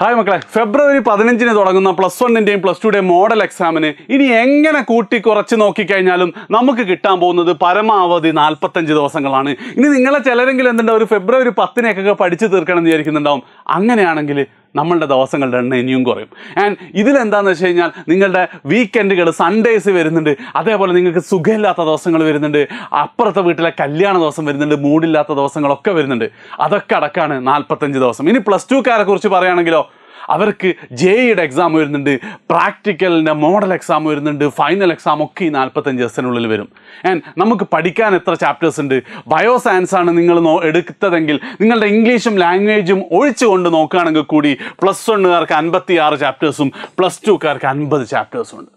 hi മക്കളെ ഫെബ്രുവരി പതിനഞ്ചിന് തുടങ്ങുന്ന പ്ലസ് വണ്ണിൻ്റെയും പ്ലസ് ടുയുടെയും മോഡൽ എക്സാമിന് ഇനി എങ്ങനെ കൂട്ടി കുറച്ച് നോക്കിക്കഴിഞ്ഞാലും നമുക്ക് കിട്ടാൻ പോകുന്നത് പരമാവധി നാൽപ്പത്തഞ്ച് ദിവസങ്ങളാണ് ഇനി നിങ്ങളെ ചിലരെങ്കിലും എന്തുണ്ടാവും ഒരു ഫെബ്രുവരി പത്തിനൊക്കെ പഠിച്ചു തീർക്കണം എന്ന് വിചാരിക്കുന്നുണ്ടാവും അങ്ങനെയാണെങ്കിൽ നമ്മളുടെ ദിവസങ്ങളുടെ എണ്ണം ഇനിയും കുറയും ആൻഡ് ഇതിലെന്താണെന്ന് വെച്ച് കഴിഞ്ഞാൽ നിങ്ങളുടെ വീക്കെൻഡുകൾ സൺഡേസ് വരുന്നുണ്ട് അതേപോലെ നിങ്ങൾക്ക് സുഖമില്ലാത്ത ദിവസങ്ങൾ വരുന്നുണ്ട് അപ്പുറത്തെ വീട്ടിലെ കല്യാണ ദിവസം വരുന്നുണ്ട് മൂടില്ലാത്ത ദിവസങ്ങളൊക്കെ വരുന്നുണ്ട് അതൊക്കെ അടക്കാണ് നാൽപ്പത്തഞ്ച് ദിവസം ഇനി പ്ലസ് ടുക്കാരെ കുറിച്ച് പറയുകയാണെങ്കിലോ അവർക്ക് ജെ ഇയുടെ എക്സാം വരുന്നുണ്ട് പ്രാക്ടിക്കലിൻ്റെ മോഡൽ എക്സാം വരുന്നുണ്ട് ഫൈനൽ എക്സാം ഒക്കെ ഈ നാൽപ്പത്തഞ്ച് ദിവസത്തിനുള്ളിൽ വരും ആൻഡ് നമുക്ക് പഠിക്കാൻ എത്ര ചാപ്റ്റേഴ്സ് ഉണ്ട് ബയോ സയൻസ് ആണ് നിങ്ങൾ നോ എടുത്തതെങ്കിൽ നിങ്ങളുടെ ഇംഗ്ലീഷും ലാംഗ്വേജും ഒഴിച്ചുകൊണ്ട് നോക്കുകയാണെങ്കിൽ കൂടി പ്ലസ് വണ്ണുകാർക്ക് അൻപത്തി ആറ് ചാപ്റ്റേഴ്സും പ്ലസ് ടുക്കാർക്ക് അൻപത് ചാപ്റ്റേഴ്സും ഉണ്ട്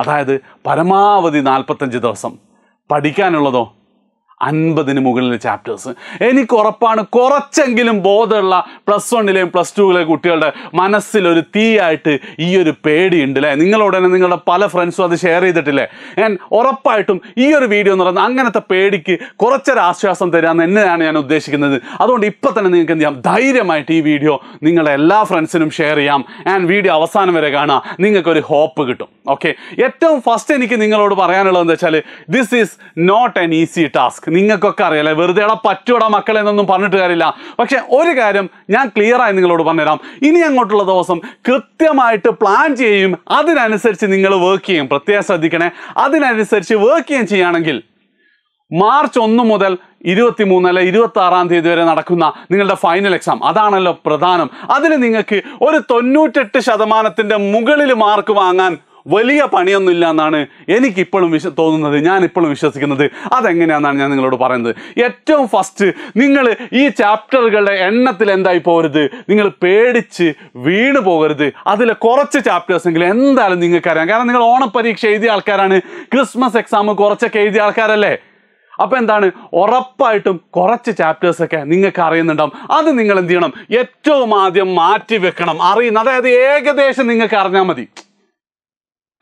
അതായത് പരമാവധി നാൽപ്പത്തഞ്ച് ദിവസം പഠിക്കാനുള്ളതോ അൻപതിന് മുകളിലെ ചാപ്റ്റേഴ്സ് എനിക്ക് ഉറപ്പാണ് കുറച്ചെങ്കിലും ബോധമുള്ള പ്ലസ് വണ്ണിലെയും പ്ലസ് ടുവിലെ കുട്ടികളുടെ മനസ്സിലൊരു തീയായിട്ട് ഈ ഒരു പേടിയുണ്ട് അല്ലേ നിങ്ങളോട് തന്നെ നിങ്ങളുടെ പല ഫ്രണ്ട്സും അത് ഷെയർ ചെയ്തിട്ടില്ലേ ഞാൻ ഉറപ്പായിട്ടും ഈ ഒരു വീഡിയോ എന്ന് പറയുന്നത് അങ്ങനത്തെ പേടിക്ക് കുറച്ചൊരു ആശ്വാസം തരാമെന്ന് എന്നെയാണ് ഞാൻ ഉദ്ദേശിക്കുന്നത് അതുകൊണ്ട് ഇപ്പം തന്നെ നിങ്ങൾക്ക് എന്ത് ചെയ്യാം ധൈര്യമായിട്ട് ഈ വീഡിയോ നിങ്ങളുടെ എല്ലാ ഫ്രണ്ട്സിനും ഷെയർ ചെയ്യാം ആൻഡ് വീഡിയോ അവസാനം വരെ കാണാം നിങ്ങൾക്കൊരു ഹോപ്പ് കിട്ടും ഓക്കെ ഏറ്റവും ഫസ്റ്റ് എനിക്ക് നിങ്ങളോട് പറയാനുള്ളത് എന്താ വെച്ചാൽ this is not an easy task നിങ്ങൾക്കൊക്കെ അറിയാലേ വെറുതെ ഇവിടെ പറ്റുവിടാ മക്കളെ എന്നൊന്നും പറഞ്ഞിട്ട് കാര്യമില്ല പക്ഷേ ഒരു കാര്യം ഞാൻ ക്ലിയറായി നിങ്ങളോട് പറഞ്ഞുതരാം ഇനി അങ്ങോട്ടുള്ള ദിവസം കൃത്യമായിട്ട് പ്ലാൻ ചെയ്യും അതിനനുസരിച്ച് നിങ്ങൾ വർക്ക് ചെയ്യും പ്രത്യേകം ശ്രദ്ധിക്കണേ അതിനനുസരിച്ച് വർക്ക് ചെയ്യുകയും ചെയ്യുകയാണെങ്കിൽ മാർച്ച് ഒന്ന് മുതൽ ഇരുപത്തി മൂന്ന് അല്ലെ ഇരുപത്തി ആറാം തീയതി വരെ നടക്കുന്ന നിങ്ങളുടെ ഫൈനൽ എക്സാം അതാണല്ലോ പ്രധാനം അതിന് നിങ്ങൾക്ക് ഒരു തൊണ്ണൂറ്റെട്ട് ശതമാനത്തിൻ്റെ മുകളിൽ മാർക്ക് വാങ്ങാൻ വലിയ പണിയൊന്നുമില്ല എന്നാണ് എനിക്കിപ്പോഴും വിശ്വ തോന്നുന്നത് ഞാൻ ഇപ്പോഴും വിശ്വസിക്കുന്നത് അതെങ്ങനെയാണെന്നാണ് ഞാൻ നിങ്ങളോട് പറയുന്നത് ഏറ്റവും ഫസ്റ്റ് നിങ്ങൾ ഈ ചാപ്റ്ററുകളുടെ എണ്ണത്തിൽ എന്തായി പോകരുത് നിങ്ങൾ പേടിച്ച് വീണ് പോകരുത് അതിൽ കുറച്ച് ചാപ്റ്റേഴ്സെങ്കിലും എന്തായാലും നിങ്ങൾക്കറിയാം കാരണം നിങ്ങൾ ഓണപ്പരീക്ഷ എഴുതിയ ആൾക്കാരാണ് ക്രിസ്മസ് എക്സാം കുറച്ചൊക്കെ എഴുതിയ ആൾക്കാരല്ലേ അപ്പോൾ എന്താണ് ഉറപ്പായിട്ടും കുറച്ച് ചാപ്റ്റേഴ്സൊക്കെ നിങ്ങൾക്ക് അറിയുന്നുണ്ടാവും അത് നിങ്ങൾ എന്ത് ചെയ്യണം ഏറ്റവും ആദ്യം മാറ്റി വെക്കണം അറിയുന്ന അതായത് ഏകദേശം നിങ്ങൾക്ക് അറിഞ്ഞാൽ മതി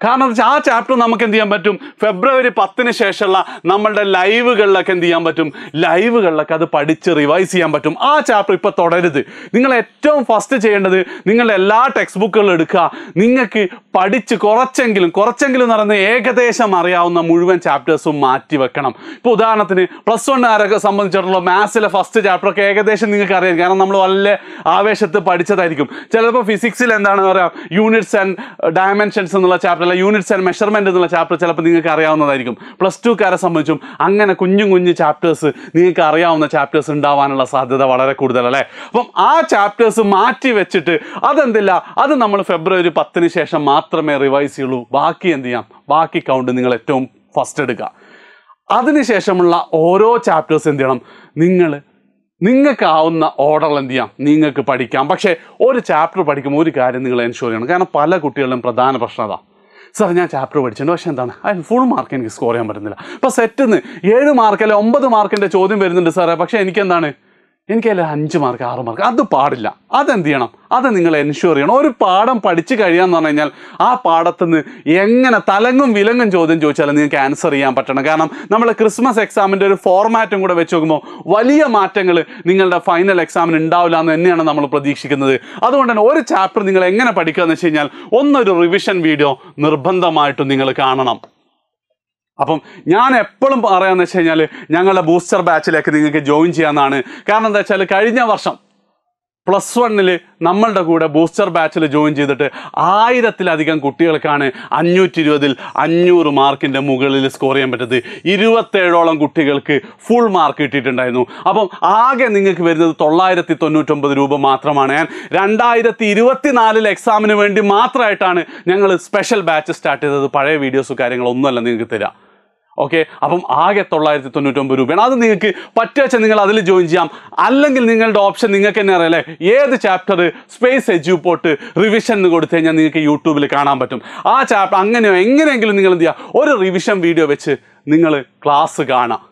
കാരണം എന്താ ആ ചാപ്റ്റർ നമുക്ക് എന്ത് ചെയ്യാൻ പറ്റും ഫെബ്രുവരി പത്തിന് ശേഷമുള്ള നമ്മളുടെ ലൈവുകളിലൊക്കെ എന്ത് ചെയ്യാൻ പറ്റും ലൈവുകളിലൊക്കെ അത് പഠിച്ച് റിവൈസ് ചെയ്യാൻ പറ്റും ആ ചാപ്റ്റർ ഇപ്പോൾ തുടരുത് നിങ്ങൾ ഏറ്റവും ഫസ്റ്റ് ചെയ്യേണ്ടത് നിങ്ങളുടെ എല്ലാ ടെക്സ്റ്റ് ബുക്കുകളും എടുക്കുക നിങ്ങൾക്ക് പഠിച്ച് കുറച്ചെങ്കിലും കുറച്ചെങ്കിലും എന്ന് പറയുന്നത് ഏകദേശം അറിയാവുന്ന മുഴുവൻ ചാപ്റ്റേഴ്സും മാറ്റി വെക്കണം ഇപ്പോൾ ഉദാഹരണത്തിന് പ്ലസ് വണ്ണുകാരൊക്കെ സംബന്ധിച്ചിടത്തോളം മാത്സിലെ ഫസ്റ്റ് ചാപ്റ്ററൊക്കെ ഏകദേശം നിങ്ങൾക്ക് അറിയാം കാരണം നമ്മൾ വളരെ ആവേശത്ത് പഠിച്ചതായിരിക്കും ചിലപ്പോൾ ഫിസിക്സിൽ എന്താണ് പറയാം യൂണിറ്റ്സ് ആൻഡ് ഡയമെൻഷൻസ് എന്നുള്ള ചാപ്റ്റർ എന്നുള്ള യൂണിറ്റ്സ് ആൻഡ് മെഷർമെൻറ്റ് എന്നുള്ള ചാപ്റ്റർ ചിലപ്പോൾ നിങ്ങൾക്ക് അറിയാവുന്നതായിരിക്കും പ്ലസ് ടുക്കാരെ സംബന്ധിച്ചും അങ്ങനെ കുഞ്ഞു കുഞ്ഞു ചാപ്റ്റേഴ്സ് നിങ്ങൾക്ക് അറിയാവുന്ന ചാപ്റ്റേഴ്സ് ഉണ്ടാവാനുള്ള സാധ്യത വളരെ കൂടുതലല്ലേ അപ്പം ആ ചാപ്റ്റേഴ്സ് മാറ്റി വെച്ചിട്ട് അതെന്തില്ല അത് നമ്മൾ ഫെബ്രുവരി പത്തിന് ശേഷം മാത്രമേ റിവൈസ് ചെയ്യുള്ളൂ ബാക്കി എന്ത് ചെയ്യാം ബാക്കി കൗണ്ട് നിങ്ങൾ ഏറ്റവും ഫസ്റ്റ് എടുക്കുക അതിനുശേഷമുള്ള ഓരോ ചാപ്റ്റേഴ്സ് എന്ത് ചെയ്യണം നിങ്ങൾ നിങ്ങൾക്കാവുന്ന ഓർഡറിൽ എന്ത് ചെയ്യാം നിങ്ങൾക്ക് പഠിക്കാം പക്ഷേ ഒരു ചാപ്റ്റർ പഠിക്കുമ്പോൾ ഒരു കാര്യം നിങ്ങൾ എൻഷുർ ചെയ്യണം കാരണം പല കുട്ടികളിലും പ്രധാന പ്രശ്നം അതാണ് സാർ ഞാൻ ചാപ്റ്റർ പഠിച്ചിട്ടുണ്ട് പക്ഷേ എന്താണ് അതിന് ഫുൾ മാർക്ക് എനിക്ക് സ്കോർ ചെയ്യാൻ പറ്റുന്നില്ല അപ്പോൾ സെറ്റ് നിന്ന് ഏഴ് മാർക്ക് അല്ലെ ഒമ്പത് മാർക്കിൻ്റെ ചോദ്യം വരുന്നുണ്ട് സാറേ പക്ഷേ എനിക്കെന്താണ് അതിൽ അഞ്ച് മാർക്ക് ആറ് മാർക്ക് അത് പാടില്ല അതെന്ത് ചെയ്യണം അത് നിങ്ങൾ എൻഷുർ ചെയ്യണം ഒരു പാഠം പഠിച്ചു കഴിയാന്ന് പറഞ്ഞു കഴിഞ്ഞാൽ ആ പാഠത്തുനിന്ന് എങ്ങനെ തലങ്ങും വിലങ്ങും ചോദ്യം ചോദിച്ചാലും നിങ്ങൾക്ക് ആൻസർ ചെയ്യാൻ പറ്റണം കാരണം നമ്മൾ ക്രിസ്മസ് എക്സാമിൻ്റെ ഒരു ഫോർമാറ്റും കൂടെ വെച്ച് നോക്കുമ്പോൾ വലിയ മാറ്റങ്ങൾ നിങ്ങളുടെ ഫൈനൽ എക്സാമിന് ഉണ്ടാവില്ല എന്ന് തന്നെയാണ് നമ്മൾ പ്രതീക്ഷിക്കുന്നത് അതുകൊണ്ട് തന്നെ ഒരു ചാപ്റ്റർ നിങ്ങൾ എങ്ങനെ പഠിക്കുക എന്ന് വെച്ച് കഴിഞ്ഞാൽ ഒന്നൊരു റിവിഷൻ വീഡിയോ നിർബന്ധമായിട്ടും നിങ്ങൾ കാണണം അപ്പം ഞാൻ എപ്പോഴും പറയാന്ന് വെച്ച് കഴിഞ്ഞാൽ ഞങ്ങളുടെ ബൂസ്റ്റർ ബാച്ചിലേക്ക് നിങ്ങൾക്ക് ജോയിൻ ചെയ്യാമെന്നാണ് കാരണം എന്താ വെച്ചാൽ കഴിഞ്ഞ വർഷം പ്ലസ് വണ്ണിൽ നമ്മളുടെ കൂടെ ബൂസ്റ്റർ ബാച്ചിൽ ജോയിൻ ചെയ്തിട്ട് ആയിരത്തിലധികം കുട്ടികൾക്കാണ് അഞ്ഞൂറ്റി ഇരുപതിൽ അഞ്ഞൂറ് മാർക്കിൻ്റെ മുകളിൽ സ്കോർ ചെയ്യാൻ പറ്റത് ഇരുപത്തേഴോളം കുട്ടികൾക്ക് ഫുൾ മാർക്ക് കിട്ടിയിട്ടുണ്ടായിരുന്നു അപ്പം ആകെ നിങ്ങൾക്ക് വരുന്നത് തൊള്ളായിരത്തി തൊണ്ണൂറ്റൊമ്പത് രൂപ മാത്രമാണ് ഞാൻ രണ്ടായിരത്തി ഇരുപത്തിനാലിൽ എക്സാമിന് വേണ്ടി മാത്രമായിട്ടാണ് ഞങ്ങൾ സ്പെഷ്യൽ ബാച്ച് സ്റ്റാർട്ട് ചെയ്തത് പഴയ വീഡിയോസ് കാര്യങ്ങളൊന്നുമല്ല നിങ്ങൾക്ക് തരാം ഓക്കെ അപ്പം ആകെ തൊള്ളായിരത്തി തൊണ്ണൂറ്റൊമ്പത് രൂപയാണ് അത് നിങ്ങൾക്ക് പറ്റുവച്ചാൽ നിങ്ങൾ അതിൽ ജോയിൻ ചെയ്യാം അല്ലെങ്കിൽ നിങ്ങളുടെ ഓപ്ഷൻ നിങ്ങൾക്ക് തന്നെ അറിയാം അല്ലേ ഏത് ചാപ്റ്റർ സ്പേസ് എജ്യൂപോട്ട് റിവിഷൻ എന്ന് കൊടുത്തു കഴിഞ്ഞാൽ നിങ്ങൾക്ക് യൂട്യൂബിൽ കാണാൻ പറ്റും ആ ചാപ്റ്റർ അങ്ങനെയോ എങ്ങനെയെങ്കിലും നിങ്ങൾ എന്ത് ചെയ്യുക ഒരു റിവിഷൻ വീഡിയോ വെച്ച് നിങ്ങൾ ക്ലാസ് കാണാം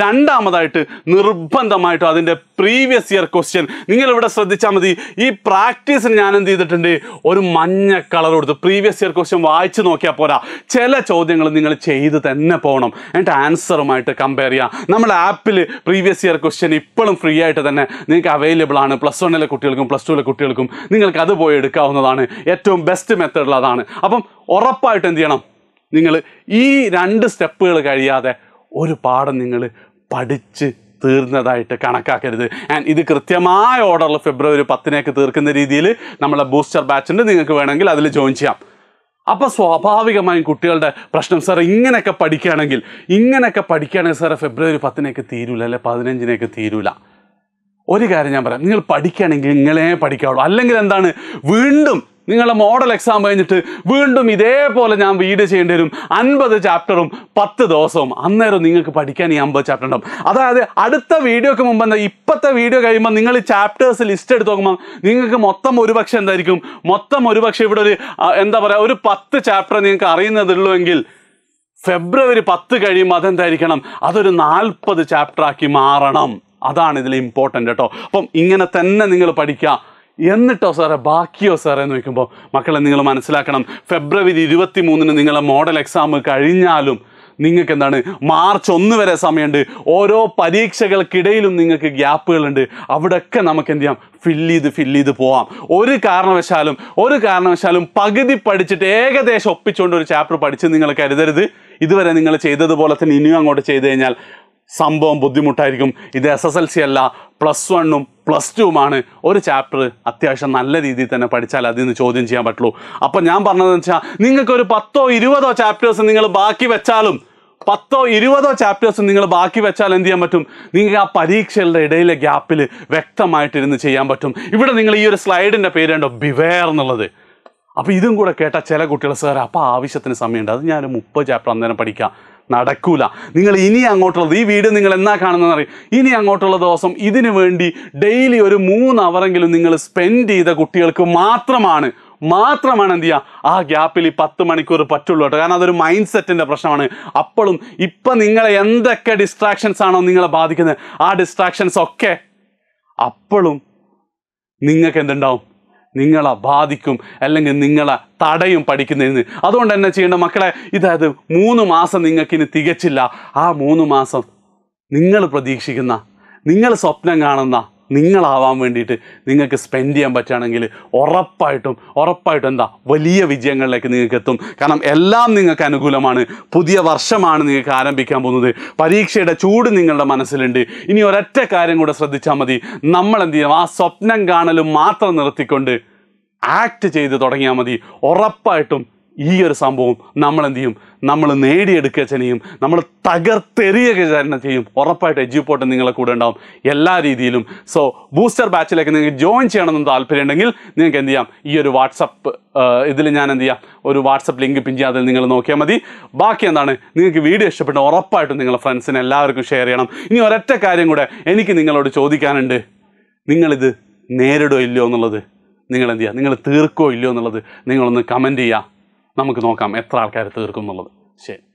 രണ്ടാമതായിട്ട് നിർബന്ധമായിട്ടും അതിൻ്റെ പ്രീവിയസ് ഇയർ ക്വസ്റ്റ്യൻ നിങ്ങളിവിടെ ശ്രദ്ധിച്ചാൽ മതി ഈ പ്രാക്ടീസിന് ഞാൻ എന്ത് ചെയ്തിട്ടുണ്ട് ഒരു മഞ്ഞ കളർ കൊടുത്ത് പ്രീവിയസ് ഇയർ ക്വസ്റ്റ്യൻ വായിച്ചു നോക്കിയാൽ പോരാ ചില ചോദ്യങ്ങൾ നിങ്ങൾ ചെയ്ത് തന്നെ പോകണം എന്നിട്ട് ആൻസറുമായിട്ട് കമ്പയർ ചെയ്യാം നമ്മുടെ ആപ്പിൽ പ്രീവിയസ് ഇയർ ക്വസ്റ്റ്യൻ ഇപ്പോഴും ഫ്രീ ആയിട്ട് തന്നെ നിങ്ങൾക്ക് അവൈലബിൾ ആണ് പ്ലസ് വണ്ണിലെ കുട്ടികൾക്കും പ്ലസ് ടുവിലെ കുട്ടികൾക്കും നിങ്ങൾക്ക് അത് പോയി എടുക്കാവുന്നതാണ് ഏറ്റവും ബെസ്റ്റ് മെത്തേഡിൽ അതാണ് അപ്പം ഉറപ്പായിട്ട് എന്ത് ചെയ്യണം നിങ്ങൾ ഈ രണ്ട് സ്റ്റെപ്പുകൾ കഴിയാതെ ഒരു പാഠം നിങ്ങൾ പഠിച്ച് തീർന്നതായിട്ട് കണക്കാക്കരുത് ആൻഡ് ഇത് കൃത്യമായ ഓർഡറിൽ ഫെബ്രുവരി പത്തിനേക്ക് തീർക്കുന്ന രീതിയിൽ നമ്മളെ ബൂസ്റ്റർ ബാച്ചുണ്ട് നിങ്ങൾക്ക് വേണമെങ്കിൽ അതിൽ ജോയിൻ ചെയ്യാം അപ്പോൾ സ്വാഭാവികമായും കുട്ടികളുടെ പ്രശ്നം സാർ ഇങ്ങനെയൊക്കെ പഠിക്കുകയാണെങ്കിൽ ഇങ്ങനെയൊക്കെ പഠിക്കുകയാണെങ്കിൽ സാറേ ഫെബ്രുവരി പത്തിനേക്ക് തീരൂല അല്ലെ പതിനഞ്ചിനേക്ക് തീരൂല ഒരു കാര്യം ഞാൻ പറയാം നിങ്ങൾ പഠിക്കുകയാണെങ്കിൽ നിങ്ങളെ പഠിക്കാവുള്ളൂ അല്ലെങ്കിൽ എന്താണ് വീണ്ടും നിങ്ങളുടെ മോഡൽ എക്സാം കഴിഞ്ഞിട്ട് വീണ്ടും ഇതേപോലെ ഞാൻ വീഡിയോ ചെയ്യേണ്ടി വരും അൻപത് ചാപ്റ്ററും പത്ത് ദിവസവും അന്നേരം നിങ്ങൾക്ക് പഠിക്കാൻ ഈ അമ്പത് ചാപ്റ്റർ ഉണ്ടാവും അതായത് അടുത്ത വീഡിയോക്ക് മുമ്പ് എന്താ ഇപ്പോഴത്തെ വീഡിയോ കഴിയുമ്പോൾ നിങ്ങൾ ചാപ്റ്റേഴ്സ് ലിസ്റ്റ് എടുത്ത് നോക്കുമ്പോൾ നിങ്ങൾക്ക് മൊത്തം ഒരുപക്ഷെ എന്തായിരിക്കും മൊത്തം ഒരുപക്ഷെ ഇവിടെ ഒരു എന്താ പറയുക ഒരു പത്ത് ചാപ്റ്റർ നിങ്ങൾക്ക് അറിയുന്നതുള്ളൂ എങ്കിൽ ഫെബ്രുവരി പത്ത് കഴിയുമ്പോൾ അതെന്തായിരിക്കണം അതൊരു നാൽപ്പത് ചാപ്റ്ററാക്കി മാറണം അതാണ് ഇതിൽ ഇമ്പോർട്ടൻ്റ് കേട്ടോ അപ്പം ഇങ്ങനെ തന്നെ നിങ്ങൾ പഠിക്കുക എന്നിട്ടോ സാറേ ബാക്കിയോ സാറേ എന്ന് വയ്ക്കുമ്പോൾ മക്കളെ നിങ്ങൾ മനസ്സിലാക്കണം ഫെബ്രുവരി ഇരുപത്തി മൂന്നിന് നിങ്ങളെ മോഡൽ എക്സാം കഴിഞ്ഞാലും നിങ്ങൾക്ക് എന്താണ് മാർച്ച് ഒന്ന് വരെ സമയമുണ്ട് ഓരോ പരീക്ഷകൾക്കിടയിലും നിങ്ങൾക്ക് ഗ്യാപ്പുകളുണ്ട് അവിടെയൊക്കെ നമുക്ക് എന്ത് ചെയ്യാം ഫില്ല് ചെയ്ത് ഫില്ല് ചെയ്ത് പോവാം ഒരു കാരണവശാലും ഒരു കാരണവശാലും പകുതി പഠിച്ചിട്ട് ഏകദേശം ഒപ്പിച്ചുകൊണ്ട് ഒരു ചാപ്റ്റർ പഠിച്ച് നിങ്ങൾ കരുതരുത് ഇതുവരെ നിങ്ങൾ ചെയ്തതുപോലെ തന്നെ ഇനിയും അങ്ങോട്ട് ചെയ്ത് കഴിഞ്ഞാൽ സംഭവം ബുദ്ധിമുട്ടായിരിക്കും ഇത് എസ് എസ് എൽ സി അല്ല പ്ലസ് വണ്ണും പ്ലസ് ടുവുമാണ് ഒരു ചാപ്റ്റർ അത്യാവശ്യം നല്ല രീതിയിൽ തന്നെ പഠിച്ചാൽ അതിൽ നിന്ന് ചോദ്യം ചെയ്യാൻ പറ്റുള്ളൂ അപ്പം ഞാൻ പറഞ്ഞതെന്ന് വെച്ചാൽ നിങ്ങൾക്കൊരു പത്തോ ഇരുപതോ ചാപ്റ്റേഴ്സ് നിങ്ങൾ ബാക്കി വെച്ചാലും പത്തോ ഇരുപതോ ചാപ്റ്റേഴ്സ് നിങ്ങൾ ബാക്കി വെച്ചാൽ എന്ത് ചെയ്യാൻ പറ്റും നിങ്ങൾക്ക് ആ പരീക്ഷകളുടെ ഇടയിലെ ഗ്യാപ്പിൽ വ്യക്തമായിട്ടിരുന്ന് ചെയ്യാൻ പറ്റും ഇവിടെ നിങ്ങൾ ഈ ഒരു സ്ലൈഡിൻ്റെ പേരുണ്ടോ ബിവേർ എന്നുള്ളത് അപ്പോൾ ഇതും കൂടെ കേട്ട ചില കുട്ടികൾ സാർ അപ്പോൾ ആവശ്യത്തിന് സമയമുണ്ട് അത് ഞാൻ മുപ്പത് ചാപ്റ്റർ അന്നേരം പഠിക്കാം നടക്കൂല നിങ്ങൾ ഇനി അങ്ങോട്ടുള്ളത് ഈ വീഡിയോ നിങ്ങൾ എന്നാ കാണുന്നതെന്ന് ഇനി അങ്ങോട്ടുള്ള ദിവസം ഇതിനു വേണ്ടി ഡെയിലി ഒരു മൂന്ന് അവറെങ്കിലും നിങ്ങൾ സ്പെൻഡ് ചെയ്ത കുട്ടികൾക്ക് മാത്രമാണ് മാത്രമാണ് എന്ത് ചെയ്യുക ആ ഗ്യാപ്പിൽ ഈ പത്ത് മണിക്കൂർ പറ്റുള്ളൂ കേട്ടോ കാരണം അതൊരു മൈൻഡ് സെറ്റിൻ്റെ പ്രശ്നമാണ് അപ്പോഴും ഇപ്പം നിങ്ങളെ എന്തൊക്കെ ഡിസ്ട്രാക്ഷൻസ് ആണോ നിങ്ങളെ ബാധിക്കുന്നത് ആ ഡിസ്ട്രാക്ഷൻസ് ഒക്കെ അപ്പോഴും നിങ്ങൾക്ക് എന്തുണ്ടാവും നിങ്ങളെ ബാധിക്കും അല്ലെങ്കിൽ നിങ്ങളെ തടയും പഠിക്കുന്നതിന് അതുകൊണ്ട് തന്നെ ചെയ്യേണ്ട മക്കളെ ഇതായത് മൂന്ന് മാസം നിങ്ങൾക്കിനി തികച്ചില്ല ആ മൂന്ന് മാസം നിങ്ങൾ പ്രതീക്ഷിക്കുന്ന നിങ്ങൾ സ്വപ്നം കാണുന്ന നിങ്ങളാവാൻ വേണ്ടിയിട്ട് നിങ്ങൾക്ക് സ്പെൻഡ് ചെയ്യാൻ പറ്റുകയാണെങ്കിൽ ഉറപ്പായിട്ടും ഉറപ്പായിട്ടും എന്താ വലിയ വിജയങ്ങളിലേക്ക് നിങ്ങൾക്ക് എത്തും കാരണം എല്ലാം നിങ്ങൾക്ക് അനുകൂലമാണ് പുതിയ വർഷമാണ് നിങ്ങൾക്ക് ആരംഭിക്കാൻ പോകുന്നത് പരീക്ഷയുടെ ചൂട് നിങ്ങളുടെ മനസ്സിലുണ്ട് ഇനി ഒരൊറ്റ കാര്യം കൂടെ ശ്രദ്ധിച്ചാൽ മതി നമ്മൾ എന്ത് ആ സ്വപ്നം കാണലും മാത്രം നിർത്തിക്കൊണ്ട് ആക്ട് ചെയ്ത് തുടങ്ങിയാൽ മതി ഉറപ്പായിട്ടും ഈ ഒരു സംഭവം നമ്മൾ എന്ത് ചെയ്യും നമ്മൾ നേടിയെടുക്കുക ചെയ്യും നമ്മൾ തകർത്തെറിയുക തന്നെ ചെയ്യും ഉറപ്പായിട്ട് എജ്യൂപ്പോട്ട് നിങ്ങളെ കൂടെ ഉണ്ടാവും എല്ലാ രീതിയിലും സോ ബൂസ്റ്റർ ബാച്ചിലേക്ക് നിങ്ങൾക്ക് ജോയിൻ ചെയ്യണമെന്ന് താല്പര്യമുണ്ടെങ്കിൽ നിങ്ങൾക്ക് എന്ത് ചെയ്യാം ഈ ഒരു വാട്സപ്പ് ഇതിൽ ഞാൻ എന്ത് ചെയ്യാം ഒരു വാട്സപ്പ് ലിങ്ക് പിൻ ചെയ്യാതെ നിങ്ങൾ നോക്കിയാൽ മതി ബാക്കി എന്താണ് നിങ്ങൾക്ക് വീഡിയോ ഇഷ്ടപ്പെട്ട ഉറപ്പായിട്ടും നിങ്ങളുടെ ഫ്രണ്ട്സിന് എല്ലാവർക്കും ഷെയർ ചെയ്യണം ഇനി ഒരൊറ്റ കാര്യം കൂടെ എനിക്ക് നിങ്ങളോട് ചോദിക്കാനുണ്ട് നിങ്ങളിത് നേരിടോ ഇല്ലയോ എന്നുള്ളത് നിങ്ങൾ എന്ത് ചെയ്യുക നിങ്ങൾ തീർക്കോ ഇല്ലയോ എന്നുള്ളത് നിങ്ങളൊന്ന് കമൻറ്റ് ചെയ്യുക നമുക്ക് നോക്കാം എത്ര ആൾക്കാർ തീർക്കും എന്നുള്ളത് ശരി